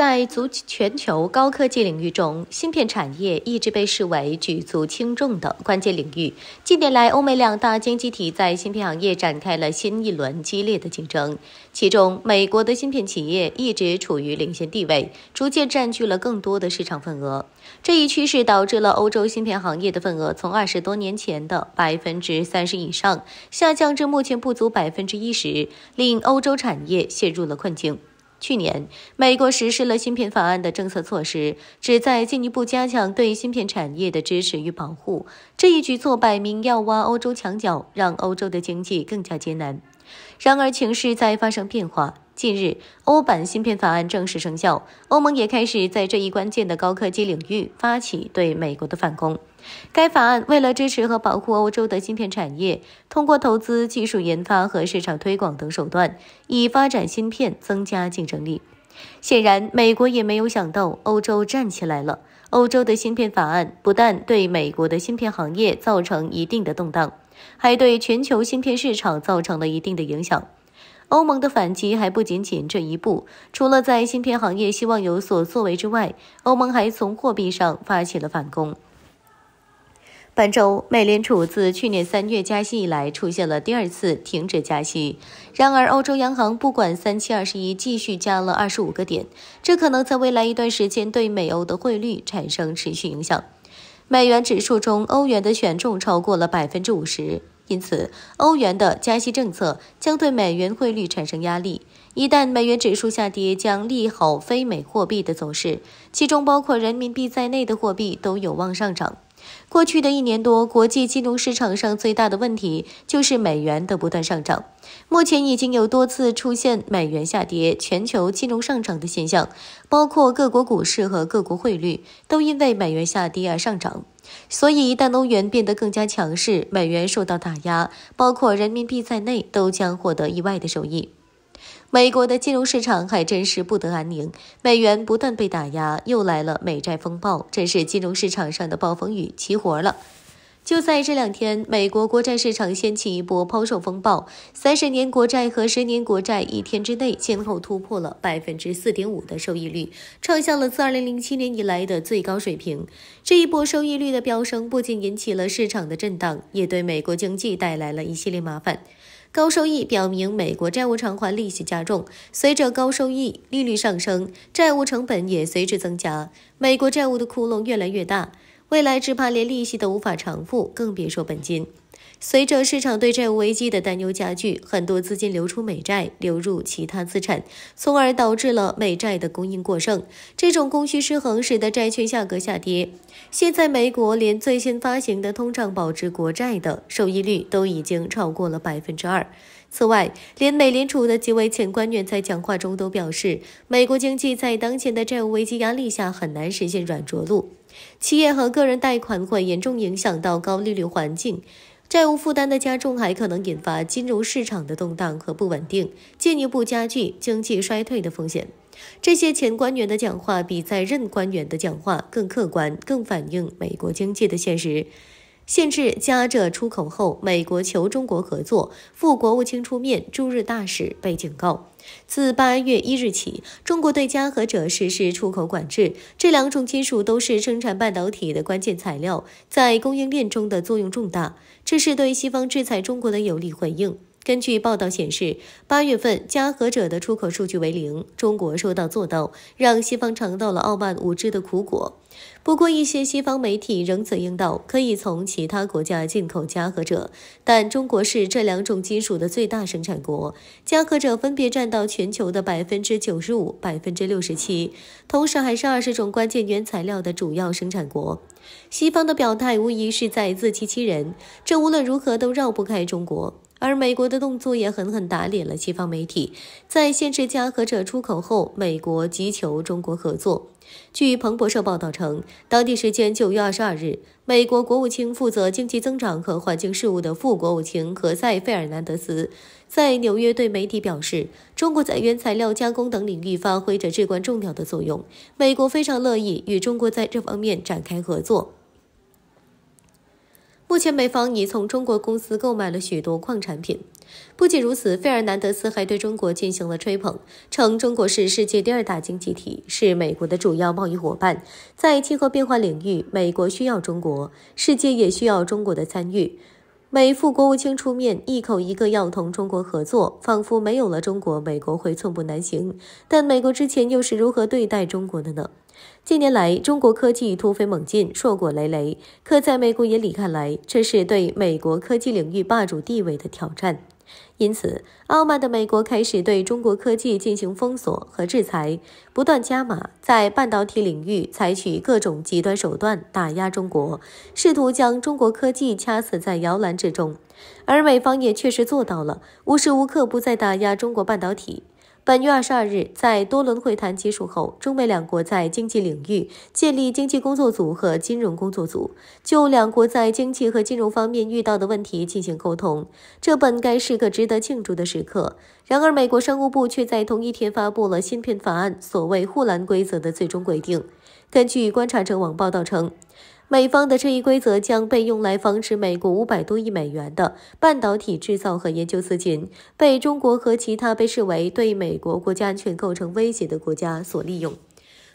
在足全球高科技领域中，芯片产业一直被视为举足轻重的关键领域。近年来，欧美两大经济体在芯片行业展开了新一轮激烈的竞争，其中美国的芯片企业一直处于领先地位，逐渐占据了更多的市场份额。这一趋势导致了欧洲芯片行业的份额从二十多年前的百分之三十以上下降至目前不足百分之一十，令欧洲产业陷入了困境。去年，美国实施了芯片法案的政策措施，旨在进一步加强对芯片产业的支持与保护。这一举措摆明要挖欧洲墙角，让欧洲的经济更加艰难。然而，情势在发生变化。近日，欧版芯片法案正式生效，欧盟也开始在这一关键的高科技领域发起对美国的反攻。该法案为了支持和保护欧洲的芯片产业，通过投资技术研发和市场推广等手段，以发展芯片增加竞争力。显然，美国也没有想到欧洲站起来了。欧洲的芯片法案不但对美国的芯片行业造成一定的动荡，还对全球芯片市场造成了一定的影响。欧盟的反击还不仅仅这一步，除了在芯片行业希望有所作为之外，欧盟还从货币上发起了反攻。本周，美联储自去年三月加息以来，出现了第二次停止加息。然而，欧洲央行不管三七二十一，继续加了二十五个点，这可能在未来一段时间对美欧的汇率产生持续影响。美元指数中，欧元的权重超过了百分之五十，因此，欧元的加息政策将对美元汇率产生压力。一旦美元指数下跌，将利好非美货币的走势，其中包括人民币在内的货币都有望上涨。过去的一年多，国际金融市场上最大的问题就是美元的不断上涨。目前已经有多次出现美元下跌、全球金融上涨的现象，包括各国股市和各国汇率都因为美元下跌而上涨。所以，一旦欧元变得更加强势，美元受到打压，包括人民币在内都将获得意外的收益。美国的金融市场还真是不得安宁，美元不断被打压，又来了美债风暴，真是金融市场上的暴风雨齐活了。就在这两天，美国国债市场掀起一波抛售风暴，三十年国债和十年国债一天之内先后突破了百分之四点五的收益率，创下了自二零零七年以来的最高水平。这一波收益率的飙升，不仅引起了市场的震荡，也对美国经济带来了一系列麻烦。高收益表明美国债务偿还利息加重，随着高收益利率上升，债务成本也随之增加。美国债务的窟窿越来越大，未来只怕连利息都无法偿付，更别说本金。随着市场对债务危机的担忧加剧，很多资金流出美债，流入其他资产，从而导致了美债的供应过剩。这种供需失衡使得债券价格下跌。现在，美国连最新发行的通胀保值国债的收益率都已经超过了百分之二。此外，连美联储的几位前官员在讲话中都表示，美国经济在当前的债务危机压力下很难实现软着陆，企业和个人贷款会严重影响到高利率环境。债务负担的加重还可能引发金融市场的动荡和不稳定，进一步加剧经济衰退的风险。这些前官员的讲话比在任官员的讲话更客观，更反映美国经济的现实。限制加这出口后，美国求中国合作，副国务卿出面，驻日大使被警告。自八月一日起，中国对加和者实施出口管制。这两种金属都是生产半导体的关键材料，在供应链中的作用重大。这是对西方制裁中国的有力回应。根据报道显示，八月份加和者的出口数据为零。中国说到做到，让西方尝到了傲慢无知的苦果。不过，一些西方媒体仍则应道，可以从其他国家进口加和者，但中国是这两种金属的最大生产国，加和者分别占到全球的百分之九十五、百分之六十七，同时还是二十种关键原材料的主要生产国。西方的表态无疑是在自欺欺人，这无论如何都绕不开中国。而美国的动作也狠狠打脸了西方媒体，在限制加和者出口后，美国急求中国合作。据彭博社报道称，当地时间九月二十二日，美国国务卿负责经济增长和环境事务的副国务卿何塞·费尔南德斯在纽约对媒体表示：“中国在原材料加工等领域发挥着至关重要的作用，美国非常乐意与中国在这方面展开合作。”目前，美方已从中国公司购买了许多矿产品。不仅如此，费尔南德斯还对中国进行了吹捧，称中国是世界第二大经济体，是美国的主要贸易伙伴。在气候变化领域，美国需要中国，世界也需要中国的参与。美副国务卿出面，一口一个要同中国合作，仿佛没有了中国，美国会寸步难行。但美国之前又是如何对待中国的呢？近年来，中国科技突飞猛进，硕果累累，可在美国眼里看来，这是对美国科技领域霸主地位的挑战。因此，傲慢的美国开始对中国科技进行封锁和制裁，不断加码，在半导体领域采取各种极端手段打压中国，试图将中国科技掐死在摇篮之中。而美方也确实做到了，无时无刻不在打压中国半导体。本月二十二日，在多轮会谈结束后，中美两国在经济领域建立经济工作组和金融工作组，就两国在经济和金融方面遇到的问题进行沟通。这本该是个值得庆祝的时刻，然而，美国商务部却在同一天发布了《芯片法案》所谓“护栏规则”的最终规定。根据观察者网报道称。美方的这一规则将被用来防止美国五百多亿美元的半导体制造和研究资金被中国和其他被视为对美国国家安全构成威胁的国家所利用。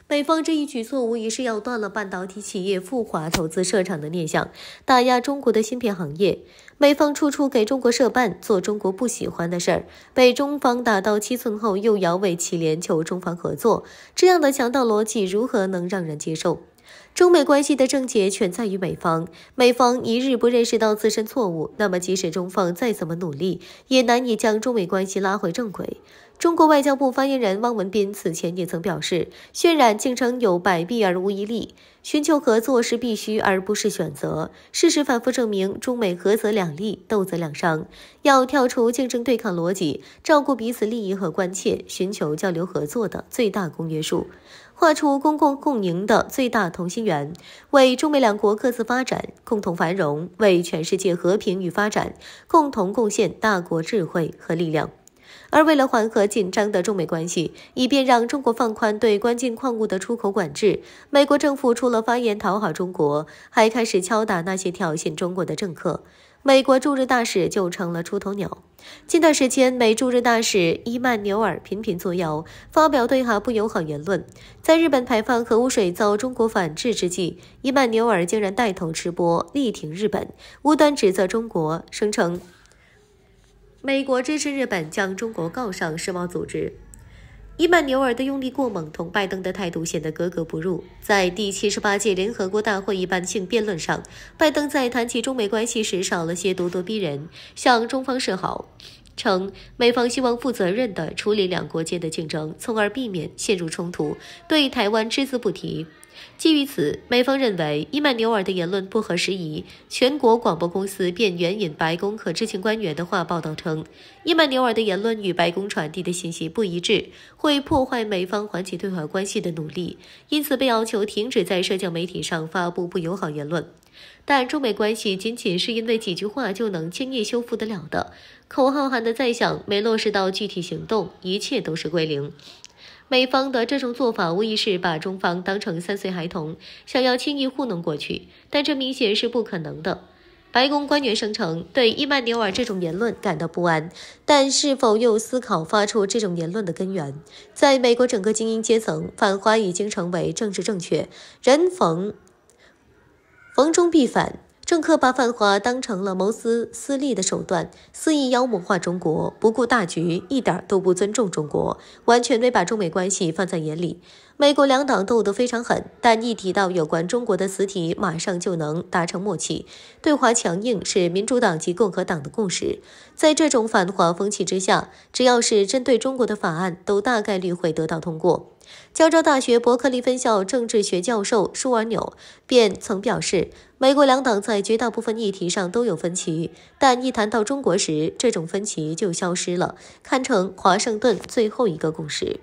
美方这一举措无疑是要断了半导体企业赴华投资设厂的念想，打压中国的芯片行业。美方处处给中国设办，做中国不喜欢的事儿，被中方打到七寸后又摇尾乞怜求中方合作，这样的强盗逻辑如何能让人接受？中美关系的症结全在于美方，美方一日不认识到自身错误，那么即使中方再怎么努力，也难以将中美关系拉回正轨。中国外交部发言人汪文斌此前也曾表示：“渲染竞争有百弊而无一利，寻求合作是必须而不是选择。事实反复证明，中美合则两利，斗则两伤。要跳出竞争对抗逻辑，照顾彼此利益和关切，寻求交流合作的最大公约数。”画出公共共赢的最大同心圆，为中美两国各自发展、共同繁荣，为全世界和平与发展共同贡献大国智慧和力量。而为了缓和紧张的中美关系，以便让中国放宽对关键矿物的出口管制，美国政府除了发言讨好中国，还开始敲打那些挑衅中国的政客。美国驻日大使就成了出头鸟。近段时间，美驻日大使伊曼纽尔频频作妖，发表对华不友好言论。在日本排放核污水遭中国反制之际，伊曼纽尔竟然带头吃播，力挺日本，无端指责中国，声称美国支持日本将中国告上世贸组织。伊曼纽尔的用力过猛同拜登的态度显得格格不入。在第七十八届联合国大会一般性辩论上，拜登在谈起中美关系时少了些咄咄逼人，向中方示好，称美方希望负责任地处理两国间的竞争，从而避免陷入冲突，对台湾只字不提。基于此，美方认为伊曼纽尔的言论不合时宜。全国广播公司便援引白宫和知情官员的话，报道称，伊曼纽尔的言论与白宫传递的信息不一致，会破坏美方缓解对华关系的努力，因此被要求停止在社交媒体上发布不友好言论。但中美关系仅仅是因为几句话就能轻易修复得了的？口号喊得再响，没落实到具体行动，一切都是归零。美方的这种做法，无疑是把中方当成三岁孩童，想要轻易糊弄过去，但这明显是不可能的。白宫官员声称对伊曼纽尔这种言论感到不安，但是否又思考发出这种言论的根源？在美国整个精英阶层，反华已经成为政治正确，人逢逢中必反。政客把反华当成了谋私私利的手段，肆意妖魔化中国，不顾大局，一点都不尊重中国，完全没把中美关系放在眼里。美国两党斗得非常狠，但一提到有关中国的死体，马上就能达成默契。对华强硬是民主党及共和党的共识。在这种反华风气之下，只要是针对中国的法案，都大概率会得到通过。加州大学伯克利分校政治学教授舒尔纽便曾表示，美国两党在绝大部分议题上都有分歧，但一谈到中国时，这种分歧就消失了，堪称华盛顿最后一个共识。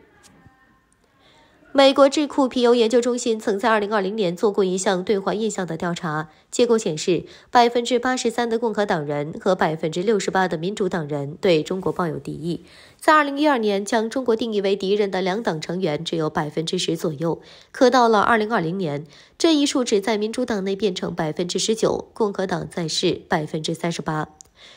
美国智库皮尤研究中心曾在二零二零年做过一项对华印象的调查，结果显示，百分之八十三的共和党人和百分之六十八的民主党人对中国抱有敌意。在二零一二年，将中国定义为敌人的两党成员只有百分之十左右，可到了二零二零年，这一数值在民主党内变成百分之十九，共和党在世百分之三十八。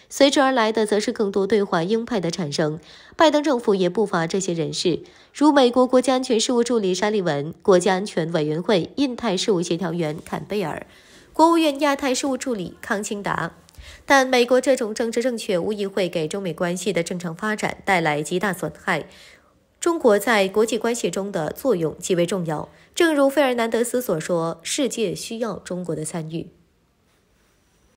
随之而来的，则是更多对华鹰派的产生。拜登政府也不乏这些人士，如美国国家安全事务助理沙利文、国家安全委员会印太事务协调员坎贝尔、国务院亚太事务助理康清达。但美国这种政治正确无疑会给中美关系的正常发展带来极大损害。中国在国际关系中的作用极为重要，正如费尔南德斯所说：“世界需要中国的参与。”